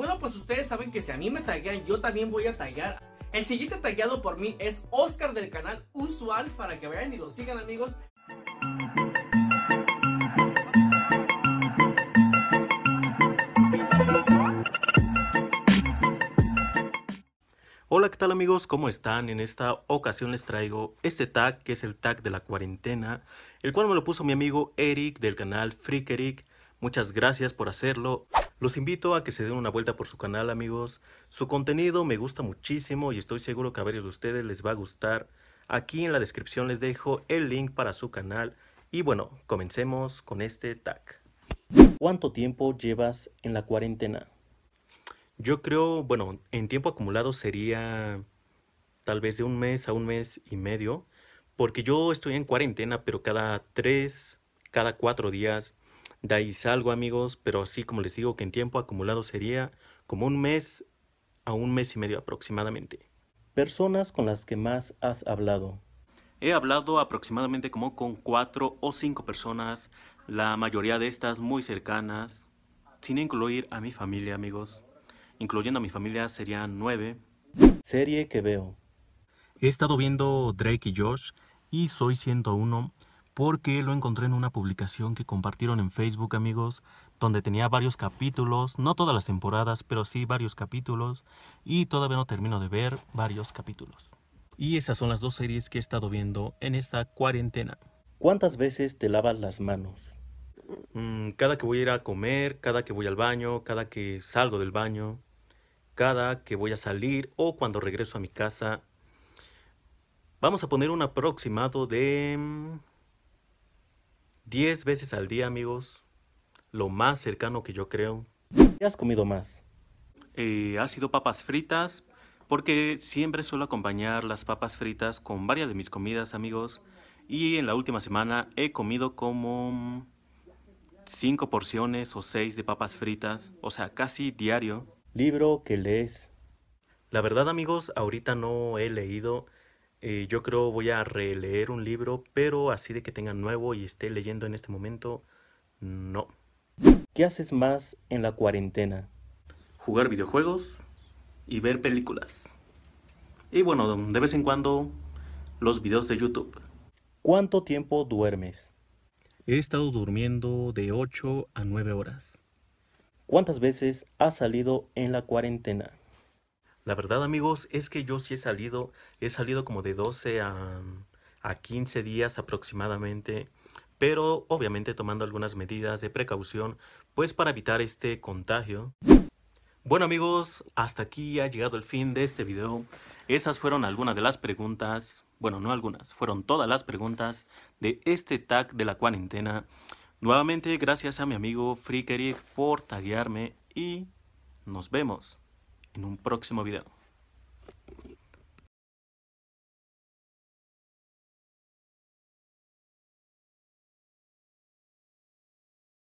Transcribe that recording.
bueno, pues ustedes saben que si a mí me taguean, yo también voy a taggear. El siguiente tagueado por mí es Oscar del canal Usual para que vean y lo sigan amigos. Hola, ¿qué tal amigos? ¿Cómo están? En esta ocasión les traigo este tag que es el tag de la cuarentena, el cual me lo puso mi amigo Eric del canal Freak Eric. Muchas gracias por hacerlo. Los invito a que se den una vuelta por su canal, amigos. Su contenido me gusta muchísimo y estoy seguro que a varios de ustedes les va a gustar. Aquí en la descripción les dejo el link para su canal. Y bueno, comencemos con este tag. ¿Cuánto tiempo llevas en la cuarentena? Yo creo, bueno, en tiempo acumulado sería tal vez de un mes a un mes y medio, porque yo estoy en cuarentena, pero cada tres, cada cuatro días de ahí salgo amigos, pero así como les digo que en tiempo acumulado sería como un mes a un mes y medio aproximadamente. Personas con las que más has hablado. He hablado aproximadamente como con cuatro o cinco personas, la mayoría de estas muy cercanas, sin incluir a mi familia amigos. Incluyendo a mi familia serían nueve. Serie que veo. He estado viendo Drake y Josh y Soy 101 porque lo encontré en una publicación que compartieron en Facebook, amigos, donde tenía varios capítulos, no todas las temporadas, pero sí varios capítulos, y todavía no termino de ver varios capítulos. Y esas son las dos series que he estado viendo en esta cuarentena. ¿Cuántas veces te lavas las manos? Mm, cada que voy a ir a comer, cada que voy al baño, cada que salgo del baño, cada que voy a salir o cuando regreso a mi casa. Vamos a poner un aproximado de mm, 10 veces al día, amigos. Lo más cercano que yo creo. ¿Qué has comido más? Eh, ha sido papas fritas, porque siempre suelo acompañar las papas fritas con varias de mis comidas, amigos. Y en la última semana he comido como cinco porciones o seis de papas fritas, o sea, casi diario. Libro que lees. La verdad, amigos, ahorita no he leído eh, yo creo voy a releer un libro, pero así de que tenga nuevo y esté leyendo en este momento, no. ¿Qué haces más en la cuarentena? Jugar videojuegos y ver películas. Y bueno, de vez en cuando los videos de YouTube. ¿Cuánto tiempo duermes? He estado durmiendo de 8 a 9 horas. ¿Cuántas veces has salido en la cuarentena? La verdad, amigos, es que yo sí he salido, he salido como de 12 a, 15 mm, días aproximadamente, pero obviamente tomando algunas medidas de precaución, pues para evitar este contagio. Bueno amigos, hasta aquí ha llegado el fin de este video. Esas fueron algunas de las preguntas, bueno no algunas, fueron todas las preguntas de este tag de la cuarentena. Nuevamente gracias a mi amigo Freekerik por taguearme y nos vemos en un próximo video.